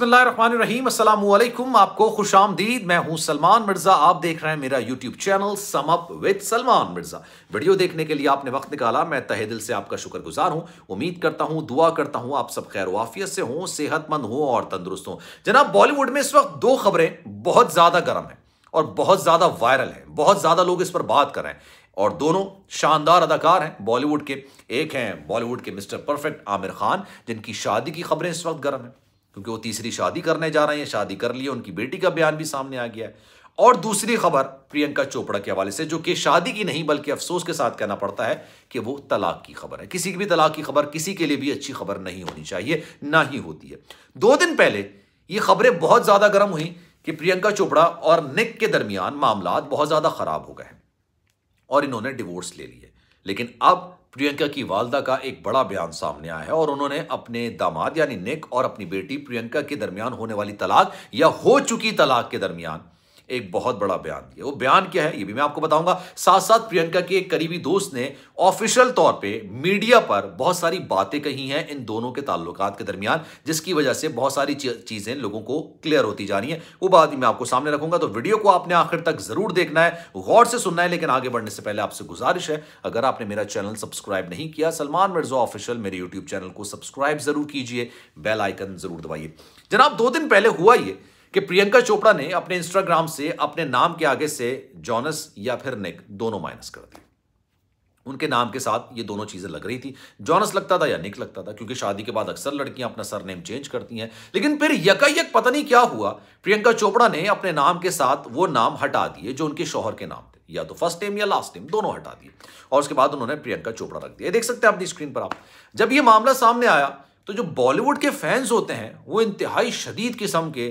बसमीम अल्लाम आपको खुश आमदीद मैं हूं सलमान मिर्ज़ा आप देख रहे हैं मेरा YouTube channel sum up with Salman Mirza video देखने के लिए आपने वक्त निकाला मैं तहे दिल से आपका शुक्रगुजार हूं उम्मीद करता हूं दुआ करता हूं आप सब खैर वाफियत से हों सेहतमंद हों और तंदुरुस्त हों जनाब बॉलीवुड में इस वक्त दो खबरें बहुत ज़्यादा गर्म हैं और बहुत ज़्यादा वायरल हैं बहुत ज़्यादा लोग इस पर बात कर रहे हैं और दोनों शानदार अदाकार हैं बॉलीवुड के एक हैं बॉलीवुड के मिस्टर परफेक्ट आमिर खान जिनकी शादी की खबरें इस वक्त गर्म हैं क्योंकि वो तीसरी शादी करने जा रहे हैं शादी कर लिए उनकी बेटी का बयान भी सामने आ गया है और दूसरी खबर प्रियंका चोपड़ा के हवाले से जो कि शादी की नहीं बल्कि अफसोस के साथ कहना पड़ता है कि वो तलाक की खबर है किसी की भी तलाक की खबर किसी के लिए भी अच्छी खबर नहीं होनी चाहिए ना ही होती है दो दिन पहले ये खबरें बहुत ज्यादा गर्म हुई कि प्रियंका चोपड़ा और निक के दरमियान मामला बहुत ज्यादा खराब हो गए और इन्होंने डिवोर्स ले लिए लेकिन अब प्रियंका की वालदा का एक बड़ा बयान सामने आया है और उन्होंने अपने दामाद यानी निक और अपनी बेटी प्रियंका के दरमियान होने वाली तलाक या हो चुकी तलाक के दरमियान एक बहुत बड़ा बयान दिया वो बयान क्या है ये भी मैं आपको बताऊंगा साथ साथ प्रियंका के एक करीबी दोस्त ने ऑफिशियल तौर पे मीडिया पर बहुत सारी बातें कही हैं इन दोनों के ताल्लुकात के दरमियान जिसकी वजह से बहुत सारी चीजें लोगों को क्लियर होती जा रही है वो बात मैं आपको सामने रखूंगा तो वीडियो को आपने आखिर तक जरूर देखना है गौर से सुनना है लेकिन आगे बढ़ने से पहले आपसे गुजारिश है अगर आपने मेरा चैनल सब्सक्राइब नहीं किया सलमान मिर्जा ऑफिशियल मेरे यूट्यूब चैनल को सब्सक्राइब जरूर कीजिए बेल आइकन जरूर दबाइए जनाब दो दिन पहले हुआ ये कि प्रियंका चोपड़ा ने अपने इंस्टाग्राम से अपने नाम के आगे से जॉनस या फिर निक दोनों माइनस कर दिए उनके नाम के साथ ये दोनों चीज़ें लग रही थी जॉनस लगता था या निक लगता था क्योंकि शादी के बाद अक्सर लड़कियां अपना सरनेम चेंज करती हैं लेकिन फिर यकायक पता नहीं क्या हुआ प्रियंका चोपड़ा ने अपने नाम के साथ वो नाम हटा दिए जो उनके शोहर के नाम थे या तो फर्स्ट नेम या लास्ट नेम दोनों हटा दिए और उसके बाद उन्होंने प्रियंका चोपड़ा रख दिया देख सकते हैं अपनी स्क्रीन पर आप जब ये मामला सामने आया तो जो बॉलीवुड के फैंस होते हैं वो इंतहाई शदीद किस्म के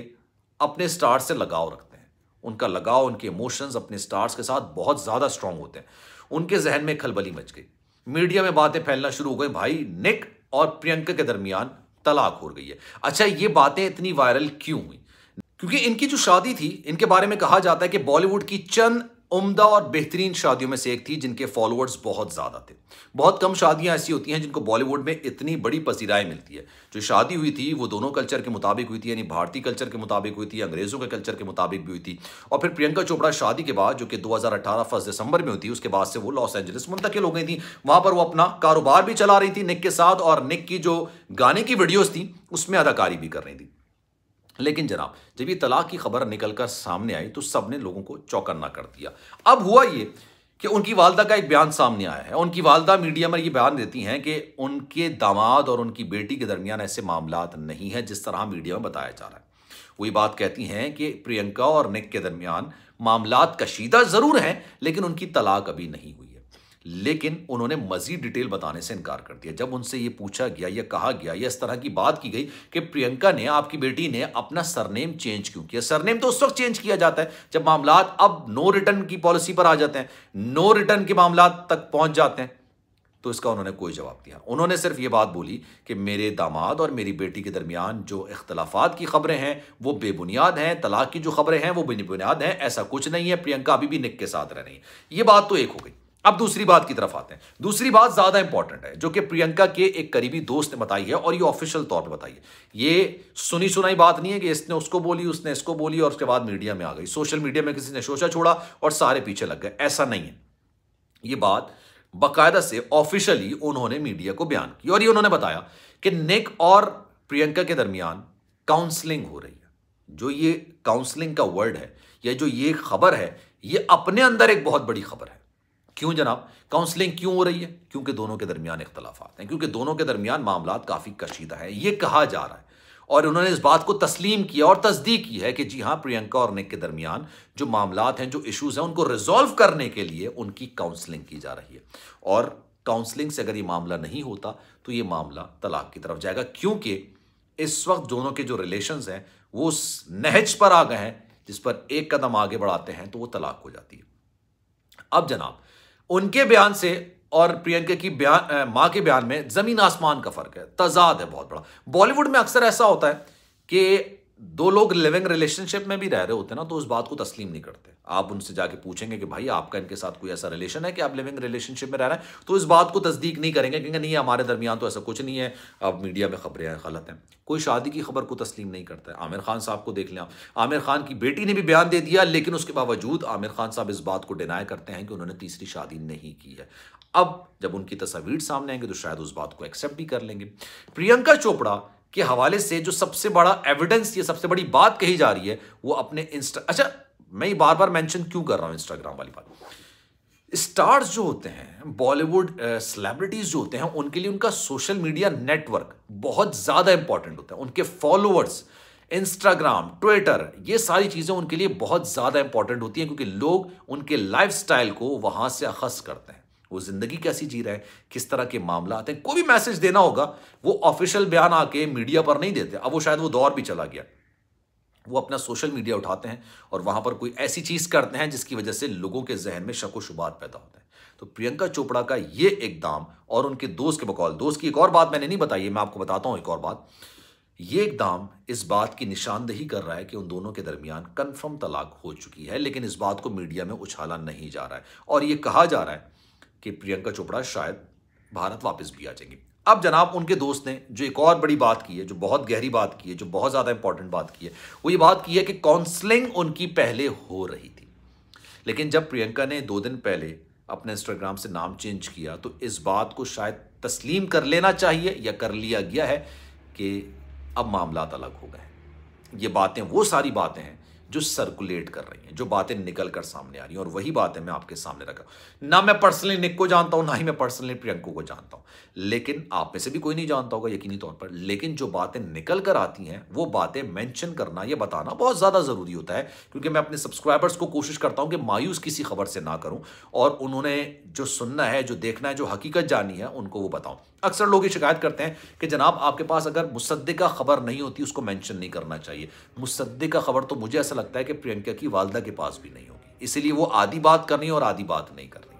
अपने स्टार्स से लगाव रखते हैं उनका लगाव उनके इमोशंस अपने स्टार्स के साथ बहुत ज़्यादा स्ट्रांग होते हैं उनके जहन में खलबली मच गई मीडिया में बातें फैलना शुरू हो गई भाई निक और प्रियंका के दरमियान तलाक हो गई है अच्छा ये बातें इतनी वायरल क्यों हुई क्योंकि इनकी जो शादी थी इनके बारे में कहा जाता है कि बॉलीवुड की चंद उम्दा और बेहतरीन शादियों में से एक थी जिनके फॉलोअर्स बहुत ज़्यादा थे बहुत कम शादियां ऐसी होती हैं जिनको बॉलीवुड में इतनी बड़ी पसीराएँ मिलती है जो शादी हुई थी वो दोनों कल्चर के मुताबिक हुई थी यानी भारतीय कल्चर के मुताबिक हुई थी अंग्रेज़ों के कल्चर के मुताबिक भी हुई थी और फिर प्रियंका चोपड़ा शादी के बाद जो कि दो हज़ार फर्स्ट दिसंबर में हुई थी उसके बाद से वो लॉस एंजलिस मुंतकिल हो गई थी वहाँ पर वो अपना कारोबार भी चला रही थी निक के साथ और निक की जो गाने की वीडियोज़ थी उसमें अदाकारी भी कर रही थी लेकिन जनाब जब ये तलाक की खबर निकलकर सामने आई तो सबने लोगों को चौकन्ना कर दिया अब हुआ ये कि उनकी वालदा का एक बयान सामने आया है उनकी वालदा मीडिया में ये बयान देती हैं कि उनके दामाद और उनकी बेटी के दरमियान ऐसे मामला नहीं है जिस तरह मीडिया में बताया जा रहा है वो ये बात कहती हैं कि प्रियंका और निक के दरमियान मामला कशीदा ज़रूर हैं लेकिन उनकी तलाक अभी नहीं हुई लेकिन उन्होंने मजीद डिटेल बताने से इनकार कर दिया जब उनसे ये पूछा गया या कहा गया या इस तरह की बात की गई कि प्रियंका ने आपकी बेटी ने अपना सरनेम चेंज क्यों किया सरनेम तो उस वक्त चेंज किया जाता है जब मामला अब नो रिटर्न की पॉलिसी पर आ जाते हैं नो रिटर्न के मामला तक पहुंच जाते हैं तो इसका उन्होंने कोई जवाब दिया उन्होंने सिर्फ ये बात बोली कि मेरे दामाद और मेरी बेटी के दरमियान जो इख्तलाफात की खबरें हैं वो बेबुनियाद हैं तलाक की जो खबरें हैं वो बेबुनियाद हैं ऐसा कुछ नहीं है प्रियंका अभी भी निक के साथ रह रही है ये बात तो एक हो गई अब दूसरी बात की तरफ आते हैं दूसरी बात ज्यादा इंपॉर्टेंट है जो कि प्रियंका के एक करीबी दोस्त ने बताई है और ये ऑफिशियल तौर पर बताई है ये सुनी सुनाई बात नहीं है कि इसने उसको बोली उसने इसको बोली और उसके बाद मीडिया में आ गई सोशल मीडिया में किसी ने शोशा छोड़ा और सारे पीछे लग गए ऐसा नहीं है ये बात बाकायदा से ऑफिशियली उन्होंने मीडिया को बयान की और ये उन्होंने बताया कि निक और प्रियंका के दरमियान काउंसलिंग हो रही है जो ये काउंसलिंग का वर्ड है या जो ये खबर है ये अपने अंदर एक बहुत बड़ी खबर है क्यों जनाब काउंसलिंग क्यों हो रही है क्योंकि दोनों के दरमियान इख्तलाफात हैं क्योंकि दोनों के दरमियान मामला काफ़ी कशीदा है ये कहा जा रहा है और उन्होंने इस बात को तस्लीम किया और तस्दीक की है कि जी हाँ प्रियंका और निक के दरमियान जो मामला हैं जो इशूज़ हैं उनको रिजॉल्व करने के लिए उनकी काउंसलिंग की जा रही है और काउंसलिंग से अगर ये मामला नहीं होता तो ये मामला तलाक की तरफ जाएगा क्योंकि इस वक्त दोनों के जो रिलेशन हैं वो उस नहज पर आ गए हैं जिस पर एक कदम आगे बढ़ाते हैं तो वो तलाक हो जाती है अब जनाब उनके बयान से और प्रियंका की बयान माँ के बयान में जमीन आसमान का फर्क है तजाद है बहुत बड़ा बॉलीवुड में अक्सर ऐसा होता है कि दो लोग लिविंग रिलेशनशिप में भी रह रहे होते ना तो उस बात को तस्लीम नहीं करते आप उनसे जाके पूछेंगे कि भाई आपका इनके साथ कोई ऐसा रिलेशन है कि आप लिविंग रिलेशनशिप में रह रहे हैं तो इस बात को तस्दीक नहीं करेंगे क्योंकि नहीं हमारे दरमियान तो ऐसा कुछ नहीं है अब मीडिया में खबरें हैं गलत हैं कोई शादी की खबर को तस्लीम नहीं करता है आमिर खान साहब को देख लें आमिर खान की बेटी ने भी बयान दे दिया लेकिन उसके बावजूद आमिर खान साहब इस बात को डिनाई करते हैं कि उन्होंने तीसरी शादी नहीं की है अब जब उनकी तस्वीर सामने आएंगे तो शायद उस बात को एक्सेप्ट भी कर लेंगे प्रियंका चोपड़ा के हवाले से जो सबसे बड़ा एविडेंस ये सबसे बड़ी बात कही जा रही है वो अपने इंस्टा अच्छा मैं ये बार बार मेंशन क्यों कर रहा हूं इंस्टाग्राम वाली बात स्टार्स जो होते हैं बॉलीवुड सेलिब्रिटीज जो होते हैं उनके लिए उनका सोशल मीडिया नेटवर्क बहुत ज़्यादा इंपॉर्टेंट होता है उनके फॉलोअर्स इंस्टाग्राम ट्विटर ये सारी चीज़ें उनके लिए बहुत ज़्यादा इंपॉर्टेंट होती हैं क्योंकि लोग उनके लाइफ को वहां से अखस करते हैं वो ज़िंदगी कैसी जी रहा है किस तरह के मामला आते हैं कोई भी मैसेज देना होगा वो ऑफिशियल बयान आके मीडिया पर नहीं देते अब वो शायद वो दौर भी चला गया वो अपना सोशल मीडिया उठाते हैं और वहां पर कोई ऐसी चीज़ करते हैं जिसकी वजह से लोगों के जहन में शक व शुबात पैदा होते हैं तो प्रियंका चोपड़ा का ये इकदाम और उनके दोस्त के बकौल दोस्त की एक और बात मैंने नहीं बताई मैं आपको बताता हूँ एक और बात ये इकदाम इस बात की निशानदेही कर रहा है कि उन दोनों के दरमियान कन्फर्म तलाक हो चुकी है लेकिन इस बात को मीडिया में उछाला नहीं जा रहा है और ये कहा जा रहा है कि प्रियंका चोपड़ा शायद भारत वापस भी आ जाएंगे अब जनाब उनके दोस्त ने जो एक और बड़ी बात की है जो बहुत गहरी बात की है जो बहुत ज़्यादा इंपॉर्टेंट बात की है वो ये बात की है कि काउंसलिंग उनकी पहले हो रही थी लेकिन जब प्रियंका ने दो दिन पहले अपने इंस्टाग्राम से नाम चेंज किया तो इस बात को शायद तस्लीम कर लेना चाहिए या कर लिया गया है कि अब मामला अलग हो गए ये बातें वो सारी बातें हैं जो सर्कुलेट कर रही हैं जो बातें निकल कर सामने आ रही हैं और वही बातें मैं आपके सामने रखा ना मैं पर्सनली निक को जानता हूं ना ही मैं पर्सनली प्रियंको को जानता हूं लेकिन आप में से भी कोई नहीं जानता होगा यकीनी तौर पर लेकिन जो बातें निकल कर आती हैं वो बातें मैंशन करना या बताना बहुत ज़्यादा ज़रूरी होता है क्योंकि मैं अपने सब्सक्राइबर्स को कोशिश करता हूँ कि मायूस किसी खबर से ना करूँ और उन्होंने जो सुनना है जो देखना है जो हकीकत जानी है उनको वो बताऊँ अक्सर लोग ये शिकायत करते हैं कि जनाब आपके पास अगर मुसद्दे का खबर नहीं होती उसको मैंशन नहीं करना चाहिए मुसद्दे का खबर तो मुझे ऐसा लगता है कि प्रियंका की वालदा के पास भी नहीं होगी इसीलिए वो आधी बात करनी है और आधी बात नहीं करनी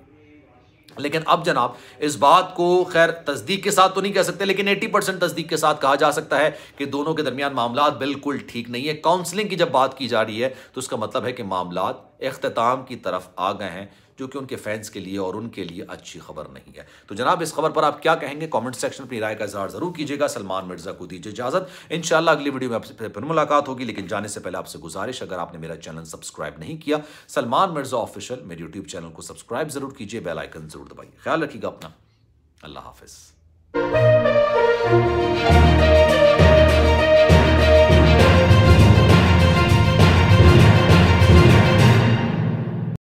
लेकिन अब जनाब इस बात को खैर तस्दीक के साथ तो नहीं कह सकते लेकिन 80 परसेंट तस्दीक के साथ कहा जा सकता है कि दोनों के दरमियान मामला बिल्कुल ठीक नहीं है काउंसलिंग की जब बात की जा रही है तो उसका मतलब है कि मामला अख्ताम की तरफ आ गए हैं जो कि उनके फैंस के लिए और उनके लिए अच्छी खबर नहीं है तो जनाब इस खबर पर आप क्या कहेंगे कमेंट सेक्शन पर राय का इजहार जरूर कीजिएगा सलमान मिर्जा को दीजिए इजाजत इन अगली वीडियो में आपसे फिर मुलाकात होगी लेकिन जाने से पहले आपसे गुजारिश अगर आपने मेरा चैनल सब्सक्राइब नहीं किया सलमान मिर्जा ऑफिशियल मेरे यूट्यूब चैनल को सब्सक्राइब जरूर कीजिए बेलाइकन जरूर दबाइए ख्याल रखिएगा अपना अल्लाह हाफिज़